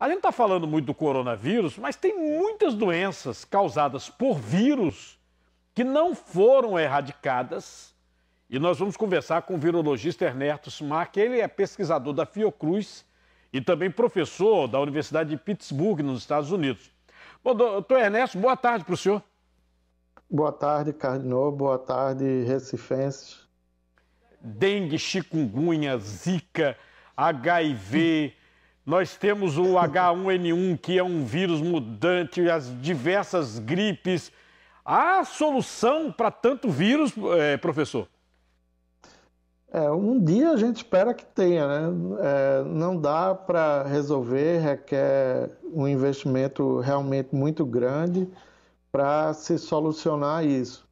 A gente está falando muito do coronavírus, mas tem muitas doenças causadas por vírus que não foram erradicadas. E nós vamos conversar com o virologista Ernesto Smar, que ele é pesquisador da Fiocruz e também professor da Universidade de Pittsburgh, nos Estados Unidos. Bom, doutor Ernesto, boa tarde para o senhor. Boa tarde, Cardinô. Boa tarde, recifenses. Dengue, chikungunya, zika, HIV, nós temos o H1N1, que é um vírus mudante, as diversas gripes. Há solução para tanto vírus, é, professor? É, um dia a gente espera que tenha, né? É, não dá para resolver, requer um investimento realmente muito grande para se solucionar isso.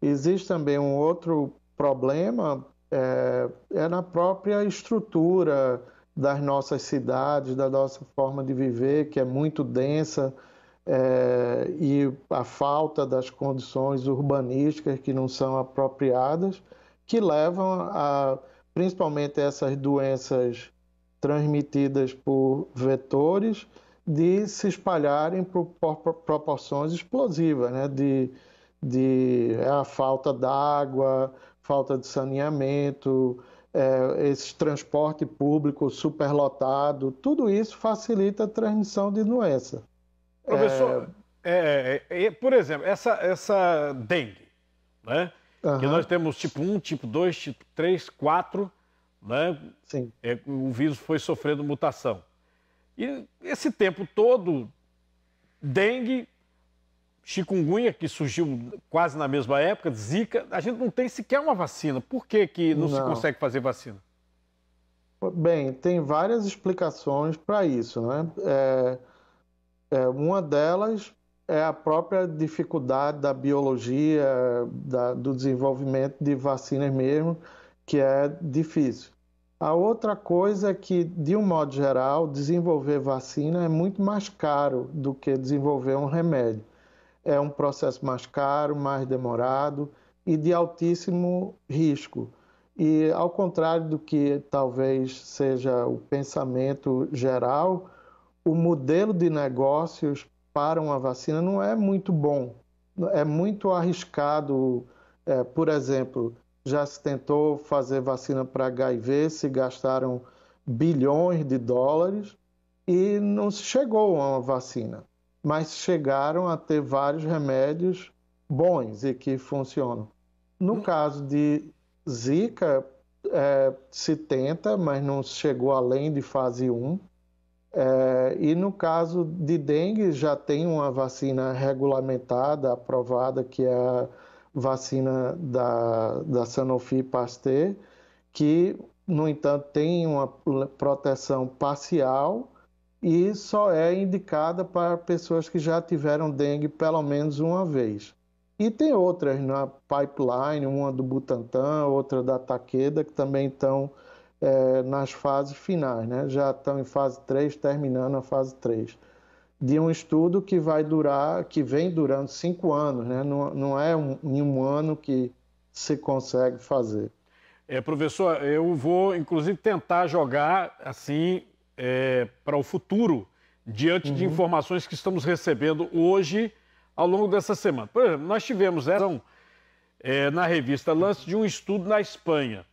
Existe também um outro problema, é, é na própria estrutura das nossas cidades, da nossa forma de viver, que é muito densa, é, e a falta das condições urbanísticas que não são apropriadas, que levam a principalmente essas doenças transmitidas por vetores de se espalharem por proporções explosivas, né? de, de é a falta d'água, falta de saneamento, é, esse transporte público superlotado, tudo isso facilita a transmissão de doença. Professor, é... É, é, é por exemplo, essa, essa dengue, né? Uhum. Que nós temos tipo 1, tipo 2, tipo 3, 4, né? Sim. É, o vírus foi sofrendo mutação. E esse tempo todo, dengue chikungunya, que surgiu quase na mesma época, zika, a gente não tem sequer uma vacina. Por que, que não, não. se consegue fazer vacina? Bem, tem várias explicações para isso, né? É, é, uma delas é a própria dificuldade da biologia, da, do desenvolvimento de vacinas mesmo, que é difícil. A outra coisa é que, de um modo geral, desenvolver vacina é muito mais caro do que desenvolver um remédio é um processo mais caro, mais demorado e de altíssimo risco. E ao contrário do que talvez seja o pensamento geral, o modelo de negócios para uma vacina não é muito bom. É muito arriscado. É, por exemplo, já se tentou fazer vacina para HIV, se gastaram bilhões de dólares e não se chegou a uma vacina mas chegaram a ter vários remédios bons e que funcionam. No hum. caso de Zika, é, se tenta, mas não chegou além de fase 1. É, e no caso de dengue, já tem uma vacina regulamentada, aprovada, que é a vacina da, da Sanofi Pasteur, que, no entanto, tem uma proteção parcial e só é indicada para pessoas que já tiveram dengue pelo menos uma vez. E tem outras na pipeline, uma do Butantan, outra da Taqueda, que também estão é, nas fases finais, né? já estão em fase 3, terminando a fase 3. De um estudo que vai durar, que vem durando cinco anos, né? não, não é um, em um ano que se consegue fazer. É, professor, eu vou inclusive tentar jogar assim é, para o futuro diante uhum. de informações que estamos recebendo hoje ao longo dessa semana. Por exemplo, nós tivemos eram é, na revista Lance de um estudo na Espanha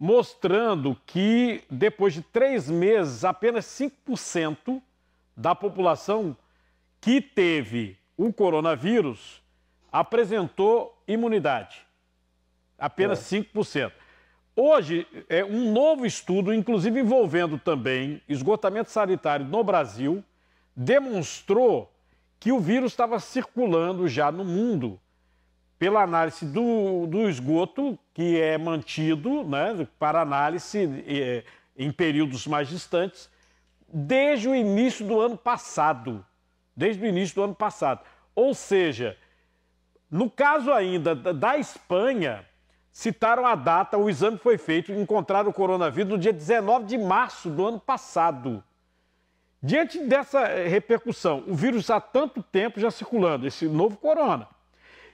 mostrando que depois de três meses, apenas 5% da população que teve o coronavírus apresentou imunidade. Apenas é. 5%. Hoje, é um novo estudo, inclusive envolvendo também esgotamento sanitário no Brasil, demonstrou que o vírus estava circulando já no mundo pela análise do, do esgoto que é mantido né, para análise é, em períodos mais distantes desde o início do ano passado. Desde o início do ano passado. Ou seja, no caso ainda da Espanha, citaram a data, o exame foi feito, encontraram o coronavírus no dia 19 de março do ano passado. Diante dessa eh, repercussão, o vírus há tanto tempo já circulando, esse novo corona.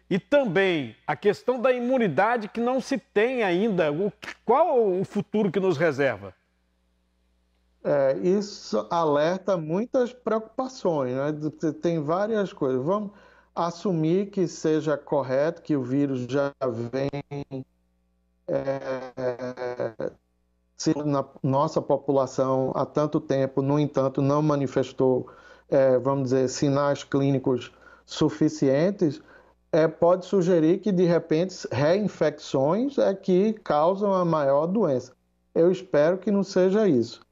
E também a questão da imunidade que não se tem ainda. O, qual o futuro que nos reserva? É, isso alerta muitas preocupações, né? Tem várias coisas. Vamos, assumir que seja correto, que o vírus já vem é, na nossa população há tanto tempo, no entanto, não manifestou, é, vamos dizer, sinais clínicos suficientes, é, pode sugerir que, de repente, reinfecções é que causam a maior doença. Eu espero que não seja isso,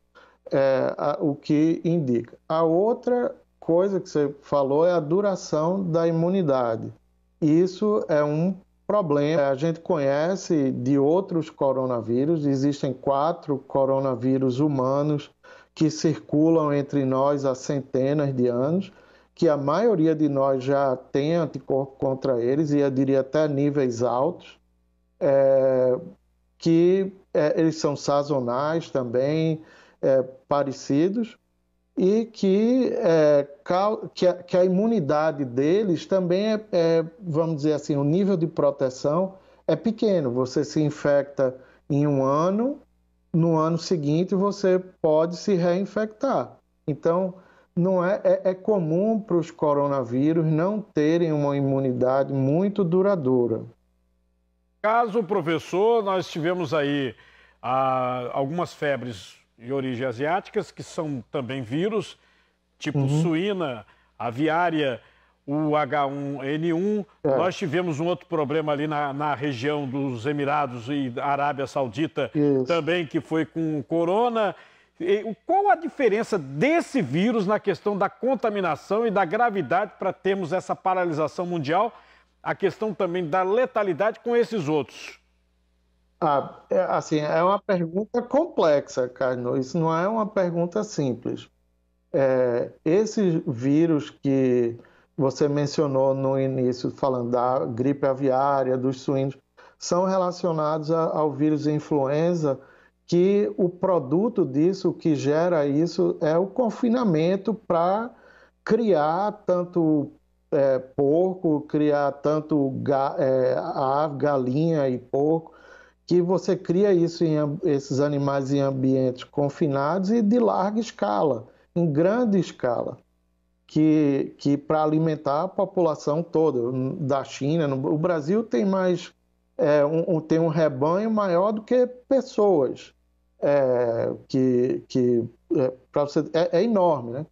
é, a, o que indica. A outra coisa que você falou é a duração da imunidade. Isso é um problema. A gente conhece de outros coronavírus, existem quatro coronavírus humanos que circulam entre nós há centenas de anos, que a maioria de nós já tem anticorpo contra eles, e eu diria até níveis altos, é, que é, eles são sazonais também, é, parecidos, e que, é, que, a, que, a, imunidade deles também é, é, vamos dizer assim, o nível de proteção é pequeno. Você se infecta em um ano, no ano seguinte você pode se reinfectar. Então, não é, é, é comum para os coronavírus não terem uma imunidade muito duradoura. Caso, professor, nós tivemos aí ah, algumas febres de origem asiáticas, que são também vírus, tipo uhum. suína, aviária, o H1N1. É. Nós tivemos um outro problema ali na, na região dos Emirados e Arábia Saudita Isso. também, que foi com corona. E, qual a diferença desse vírus na questão da contaminação e da gravidade para termos essa paralisação mundial? A questão também da letalidade com esses outros. Ah, é, assim, é uma pergunta complexa, Carlos. Isso não é uma pergunta simples. É, esses vírus que você mencionou no início, falando da gripe aviária, dos suínos, são relacionados a, ao vírus influenza, que o produto disso, o que gera isso, é o confinamento para criar tanto é, porco, criar tanto ga, é, galinha e porco, que você cria isso em, esses animais em ambientes confinados e de larga escala, em grande escala, que, que para alimentar a população toda hum, da China, no, o Brasil tem mais é, um, tem um rebanho maior do que pessoas, é, que, que é, você, é, é enorme, né?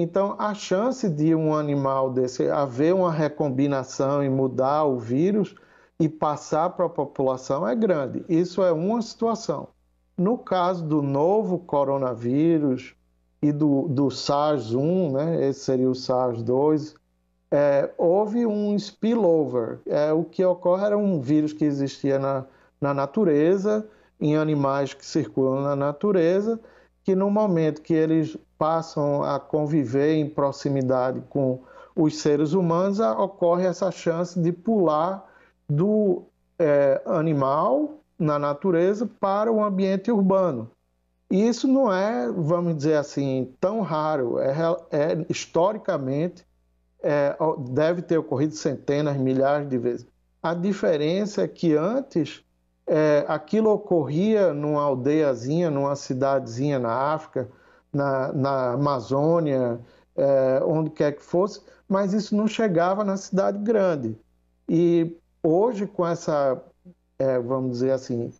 Então, a chance de um animal desse haver uma recombinação e mudar o vírus e passar para a população é grande. Isso é uma situação. No caso do novo coronavírus e do, do SARS-1, né, esse seria o SARS-2, é, houve um spillover. É, o que ocorre era um vírus que existia na, na natureza, em animais que circulam na natureza, que no momento que eles passam a conviver em proximidade com os seres humanos, ocorre essa chance de pular do é, animal na natureza para o ambiente urbano. Isso não é, vamos dizer assim, tão raro. É, é historicamente é, deve ter ocorrido centenas, milhares de vezes. A diferença é que antes é, aquilo ocorria numa aldeiazinha, numa cidadezinha na África, na, na Amazônia, é, onde quer que fosse, mas isso não chegava na cidade grande. E hoje com essa, é, vamos dizer assim,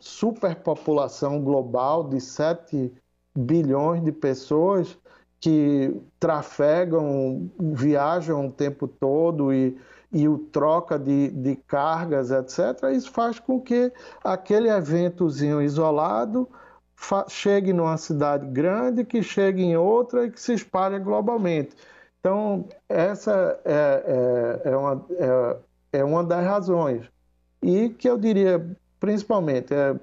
superpopulação global de 7 bilhões de pessoas que trafegam, viajam o tempo todo e, e o troca de, de cargas, etc., isso faz com que aquele eventozinho isolado chegue numa cidade grande, que chegue em outra e que se espalhe globalmente. Então, essa é, é, é, uma, é é uma das razões. E que eu diria, principalmente, é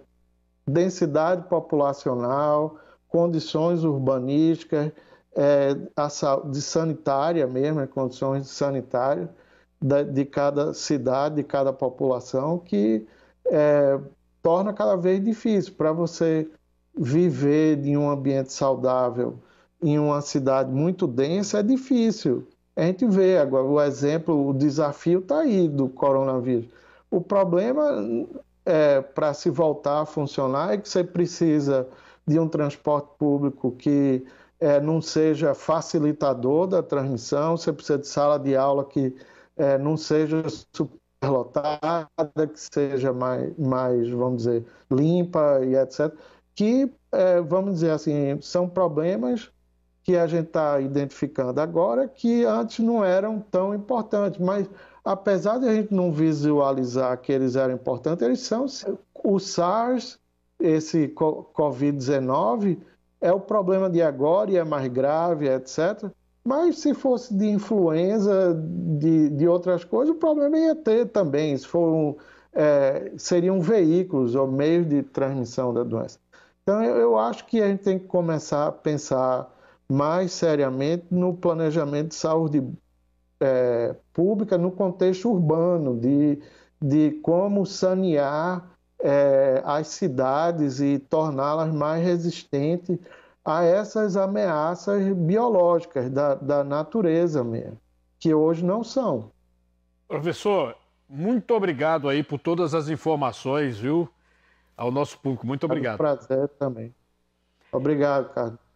densidade populacional, condições urbanísticas, é, de sanitária mesmo, é, condições sanitárias de, de, cada cidade, de cada população, que é, torna cada vez difícil para você viver em um ambiente saudável em uma cidade muito densa é difícil. A gente vê agora o exemplo, o desafio está aí do coronavírus. O problema é, para se voltar a funcionar é que você precisa de um transporte público que é, não seja facilitador da transmissão, você precisa de sala de aula que é, não seja superlotada, que seja mais, mais, vamos dizer, limpa e etc. Que, é, vamos dizer assim, são problemas que a gente está identificando agora é que antes não eram tão importantes, mas apesar de a gente não visualizar que eles eram importantes, eles são o SARS, esse COVID-19 é o problema de agora e é mais grave, etc. Mas se fosse de influenza, de, de outras coisas, o problema ia ter também. Se for um, é, seriam veículos ou meios de transmissão da doença. Então eu, eu acho que a gente tem que começar a pensar mais seriamente no planejamento de saúde é, pública no contexto urbano, de, de como sanear é, as cidades e torná-las mais resistentes a essas ameaças biológicas da, da natureza mesmo, que hoje não são. Professor, muito obrigado aí por todas as informações, viu? Ao nosso público, muito obrigado. É um prazer também. Obrigado, Carlos.